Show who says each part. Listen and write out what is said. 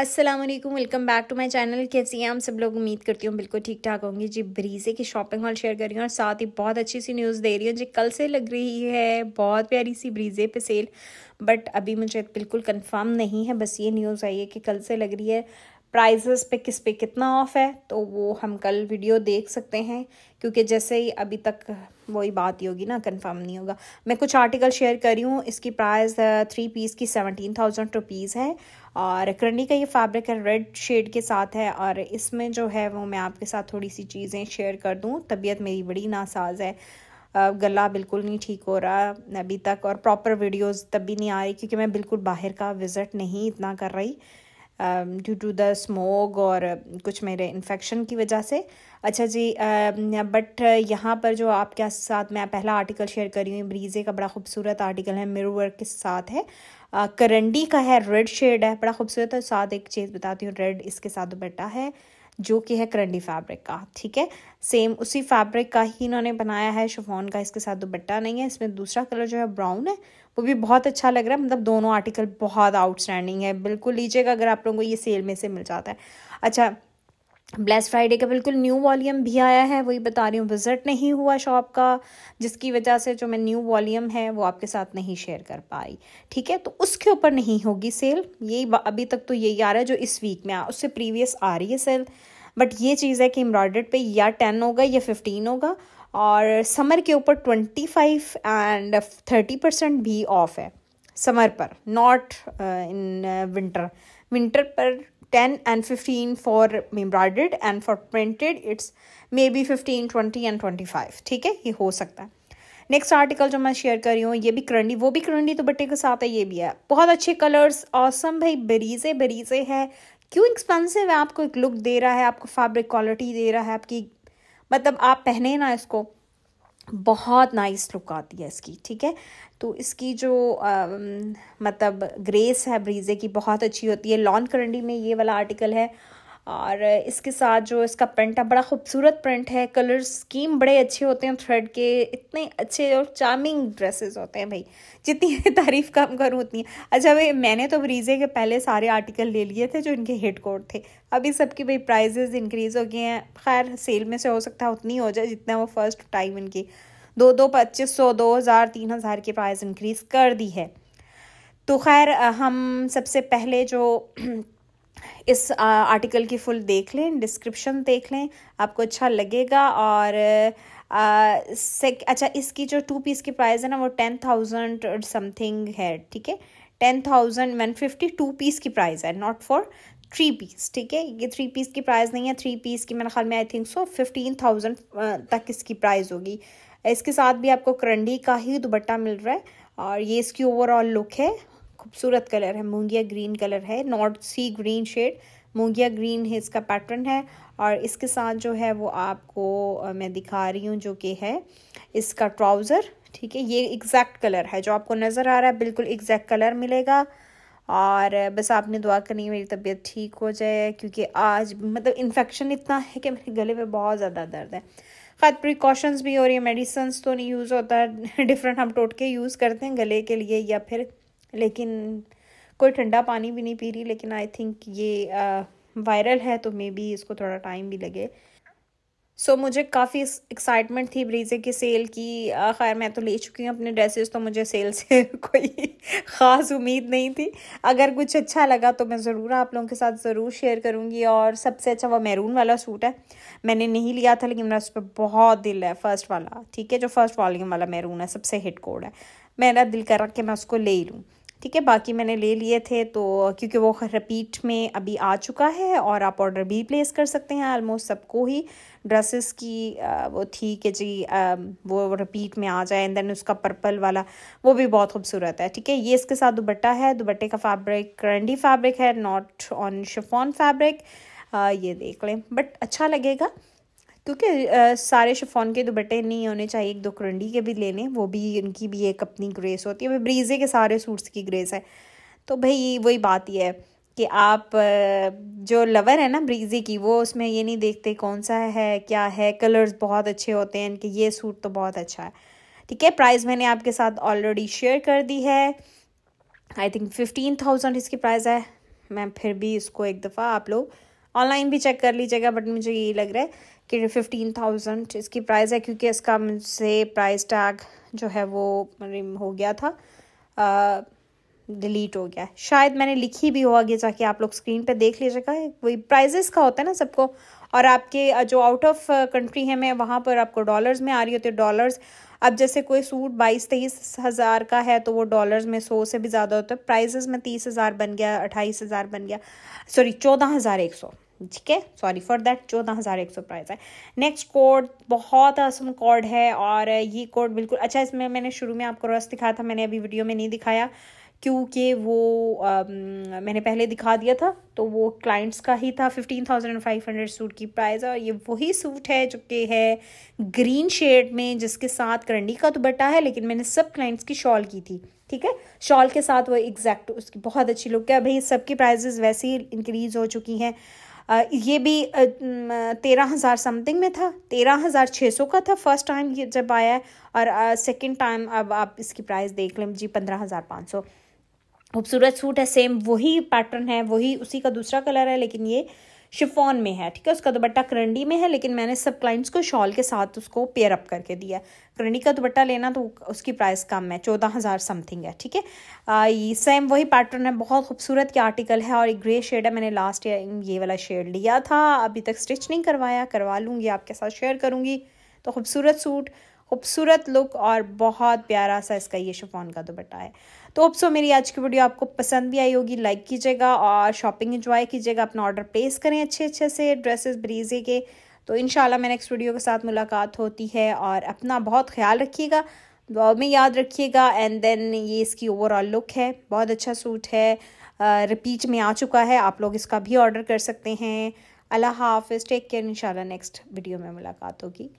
Speaker 1: Aslam welcome back to my channel कैसी हैं हम सब लोग उम्मीद करती हूँ बिल्कुल ठीक ठाक होंगी जी ब्रीजे की शॉपिंग हॉल शेयर कर रही हूँ और साथ ही बहुत अच्छी सी न्यूज़ दे रही हूँ जी कल से लग रही है बहुत प्यारी सी ब्रीजे पे सेल बट अभी मुझे बिल्कुल कंफर्म नहीं है बस ये न्यूज़ आई है कि कल से लग रही है प्राइजेस पे किस पे कितना ऑफ है तो वो हम कल वीडियो देख सकते हैं क्योंकि जैसे ही अभी तक वही बात ही होगी ना कंफर्म नहीं होगा मैं कुछ आर्टिकल शेयर करी हूँ इसकी प्राइस थ्री पीस की सेवनटीन थाउजेंड रुपीज़ है और करंडी का ये फैब्रिक है रेड शेड के साथ है और इसमें जो है वो मैं आपके साथ थोड़ी सी चीज़ें शेयर कर दूँ तबीयत मेरी बड़ी नासाज है गला बिल्कुल नहीं ठीक हो रहा अभी तक और प्रॉपर वीडियोज़ तब भी नहीं आ रही क्योंकि मैं बिल्कुल बाहर का विज़िट नहीं इतना कर रही ड्यू टू द स्मोक और कुछ मेरे इन्फेक्शन की वजह से अच्छा जी बट um, uh, यहाँ पर जो आपके साथ मैं पहला आर्टिकल शेयर कर रही हूँ ब्रीजे का बड़ा खूबसूरत आर्टिकल है मेरू वर्क के साथ है करंडी uh, का है रेड शेड है बड़ा खूबसूरत है साथ एक चीज़ बताती हूँ रेड इसके साथ दुपट्टा है जो कि है करंडी फैब्रिक का ठीक है सेम उसी फैब्रिक का ही इन्होंने बनाया है शिफॉन का इसके साथ दुपट्टा नहीं है इसमें दूसरा कलर जो है ब्राउन है वो भी बहुत अच्छा लग रहा है मतलब दोनों आर्टिकल बहुत आउटस्टैंडिंग है बिल्कुल लीजिएगा अगर आप लोगों को ये सेल में से मिल जाता है अच्छा ब्लेस फ्राइडे का बिल्कुल न्यू वॉल्यूम भी आया है वही बता रही हूँ विजिट नहीं हुआ शॉप का जिसकी वजह से जो मैं न्यू वॉल्यूम है वो आपके साथ नहीं शेयर कर पाई ठीक है तो उसके ऊपर नहीं होगी सेल यही अभी तक तो यही आ रहा है जो इस वीक में आ उससे प्रीवियस आ रही है सेल बट ये चीज़ है कि एम्ब्रॉयडर्ड पे या टेन होगा या फिफ्टीन होगा और समर के ऊपर twenty five and thirty percent भी ऑफ है समर पर नॉट इन विंटर विंटर पर ten and fifteen for embroidered and for printed it's may be fifteen twenty and twenty five ठीक है ये हो सकता है नेक्स्ट आर्टिकल जो मैं शेयर कर रही हूँ ये भी करंडी वो भी करंडी तो बट्टे के साथ है ये भी है बहुत अच्छे कलर्स ऑसम भाई बरीजे बरीजे है क्यों एक्सपेंसिव है आपको एक लुक दे रहा है आपको फैब्रिक क्वालिटी दे रहा है आपकी मतलब आप पहने ना इसको बहुत नाइस लुक आती है इसकी ठीक है तो इसकी जो आ, मतलब ग्रेस है ब्रीजे की बहुत अच्छी होती है लॉन करंडी में ये वाला आर्टिकल है और इसके साथ जो इसका प्रिंट है बड़ा खूबसूरत प्रिंट है कलर स्कीम बड़े अच्छे होते हैं थ्रेड के इतने अच्छे और चार्मिंग ड्रेसेस होते हैं भाई जितनी तारीफ़ कम करूँ उतनी अच्छा भाई मैंने तो ब्रीजे के पहले सारे आर्टिकल ले लिए थे जो इनके हेड कोड थे अभी सबकी भाई प्राइजेज इंक्रीज़ हो गए हैं खैर सेल में से हो सकता है उतनी हो जाए जितना वो फ़र्स्ट टाइम इनकी दो दो पच्चीस सौ दो हज़ार तीन हज़ार की प्राइस इंक्रीज़ कर दी है तो खैर हम सबसे पहले जो इस आर्टिकल की फुल देख लें डिस्क्रिप्शन देख लें आपको अच्छा लगेगा और आ, सेक, अच्छा इसकी जो टू पीस की प्राइस है ना वो टेन थाउजेंड समथिंग है ठीक है ten thousand one fifty two piece की प्राइस है नॉट फॉर थ्री पीस ठीक है ये थ्री पीस की प्राइस नहीं है थ्री पीस की मेरे ख्याल में I think so fifteen thousand तक इसकी प्राइस होगी इसके साथ भी आपको करंडी का ही दुपट्टा मिल रहा है और ये इसकी ओवरऑल लुक है खूबसूरत कलर है मूंगिया ग्रीन कलर है नॉर्थ सी ग्रीन शेड मूंगिया ग्रीन है इसका पैटर्न है और इसके साथ जो है वो आपको मैं दिखा रही हूँ जो कि है इसका ट्राउज़र ठीक है ये एग्जैक्ट कलर है जो आपको नज़र आ रहा है बिल्कुल एग्जैक्ट कलर मिलेगा और बस आपने दुआ करनी है मेरी तबीयत ठीक हो जाए क्योंकि आज मतलब इन्फेक्शन इतना है कि मेरे गले में बहुत ज़्यादा दर्द है खैर प्रिकॉशंस भी हो रही है मेडिसन्स तो नहीं यूज़ होता डिफरेंट हम टोटके यूज़ करते हैं गले के लिए या फिर लेकिन कोई ठंडा पानी भी नहीं पी रही लेकिन आई थिंक ये वायरल है तो मे बी इसको थोड़ा टाइम भी लगे सो so, मुझे काफ़ी एक्साइटमेंट थी ब्रीजे की सेल की खैर मैं तो ले चुकी हूँ अपने ड्रेसेस तो मुझे सेल से कोई ख़ास उम्मीद नहीं थी अगर कुछ अच्छा लगा तो मैं ज़रूर आप लोगों के साथ ज़रूर शेयर करूँगी और सबसे अच्छा वो मैरून वाला सूट है मैंने नहीं लिया था लेकिन मेरा उस पर बहुत दिल है फ़र्स्ट वाला ठीक है जो फर्स्ट वॉल्यूम वाला मैरून है सबसे हिट कोड है मेरा दिल कर रहा कि मैं उसको ले लूँ ठीक है बाकी मैंने ले लिए थे तो क्योंकि वो रिपीट में अभी आ चुका है और आप ऑर्डर भी प्लेस कर सकते हैं आलमोस्ट सबको ही ड्रेसेस की आ, वो थी कि जी आ, वो रिपीट में आ जाए एंड देन उसका पर्पल वाला वो भी बहुत खूबसूरत है ठीक है ये इसके साथ दुबट्टा है दुबट्टे का फैब्रिक करंडी फैब्रिक है नॉट ऑन शिफॉन फैब्रिक ये देख लें बट अच्छा लगेगा क्योंकि सारे शिफोन के दुपट्टे नहीं होने चाहिए एक दो करंडी के भी लेने वो भी उनकी भी एक अपनी ग्रेस होती है ब्रीजे के सारे सूट्स की ग्रेस है तो भाई वही बात यह है कि आप जो लवर है ना ब्रीजे की वो उसमें ये नहीं देखते कौन सा है क्या है कलर्स बहुत अच्छे होते हैं इनके ये सूट तो बहुत अच्छा है ठीक है प्राइस मैंने आपके साथ ऑलरेडी शेयर कर दी है आई थिंक फिफ्टीन थाउजेंड इसकी प्राइस है मैं फिर भी इसको एक दफ़ा आप लोग ऑनलाइन भी चेक कर लीजिएगा बट मुझे यही लग रहा है कि फिफ्टीन थाउजेंड इसकी प्राइस है क्योंकि इसका मुझसे प्राइस टैग जो है वो हो गया था डिलीट हो गया शायद मैंने लिखी भी हो आगे जाके आप लोग स्क्रीन पे देख लीजिएगा वही प्राइजेस का होता है ना सबको और आपके जो आउट ऑफ कंट्री है मैं वहाँ पर आपको डॉलर्स में आ रही होती है डॉलर्स अब जैसे कोई सूट बाईस तेईस हज़ार का है तो वो डॉलर्स में सौ से भी ज़्यादा होता है प्राइजेस में तीस हज़ार बन गया अट्ठाईस हज़ार बन गया सॉरी चौदह हज़ार एक सौ ठीक है सॉरी फॉर दैट चौदह हज़ार एक सौ प्राइस है नेक्स्ट कोड बहुत असम कोड है और ये कोड बिल्कुल अच्छा इसमें मैंने शुरू में आपको रस दिखाया था मैंने अभी वीडियो में नहीं दिखाया क्योंकि वो आ, मैंने पहले दिखा दिया था तो वो क्लाइंट्स का ही था fifteen thousand five hundred suit की प्राइस और ये वही सूट है जो कि है ग्रीन शेड में जिसके साथ करंडी का दुपट्टा है लेकिन मैंने सब क्लाइंट्स की शॉल की थी ठीक है शॉल के साथ वो एग्जैक्ट उसकी बहुत अच्छी लुक है भाई सबकी प्राइजेज वैसे ही इंक्रीज़ हो चुकी हैं ये भी तेरह हज़ार समथिंग में था तेरह हज़ार छः सौ का था फर्स्ट टाइम ये जब आया है और सेकंड टाइम अब आप इसकी प्राइस देख लें जी पंद्रह हज़ार पाँच सौ खूबसूरत सूट है सेम वही पैटर्न है वही उसी का दूसरा कलर है लेकिन ये शिफॉन में है ठीक है उसका दुपट्टा करंडी में है लेकिन मैंने सब क्लाइंट्स को शॉल के साथ उसको पेयर अप करके दिया है करंडी का दुपट्टा लेना तो उसकी प्राइस कम है चौदह हज़ार समथिंग है ठीक है सेम वही पैटर्न है बहुत खूबसूरत की आर्टिकल है और एक ग्रे शेड है मैंने लास्ट ईयर ये वाला शेड लिया था अभी तक स्टिच नहीं करवाया करवा लूँगी आपके साथ शेयर करूँगी तो खूबसूरत सूट खूबसूरत लुक और बहुत प्यारा सा इसका ये शिफॉन का दुपट्टा है तो होप सो मेरी आज की वीडियो आपको पसंद भी आई होगी लाइक कीजिएगा और शॉपिंग इन्जॉय कीजिएगा अपना ऑर्डर प्लेस करें अच्छे अच्छे से ड्रेसेस ब्रीजे के तो इन मैं नेक्स्ट वीडियो के साथ मुलाकात होती है और अपना बहुत ख्याल रखिएगा दुआ में याद रखिएगा एंड देन ये इसकी ओवरऑल लुक है बहुत अच्छा सूट है रिपीट में आ चुका है आप लोग इसका भी ऑर्डर कर सकते हैं अल्लाह हाफिज़ टेक केयर इन नेक्स्ट वीडियो में मुलाकात होगी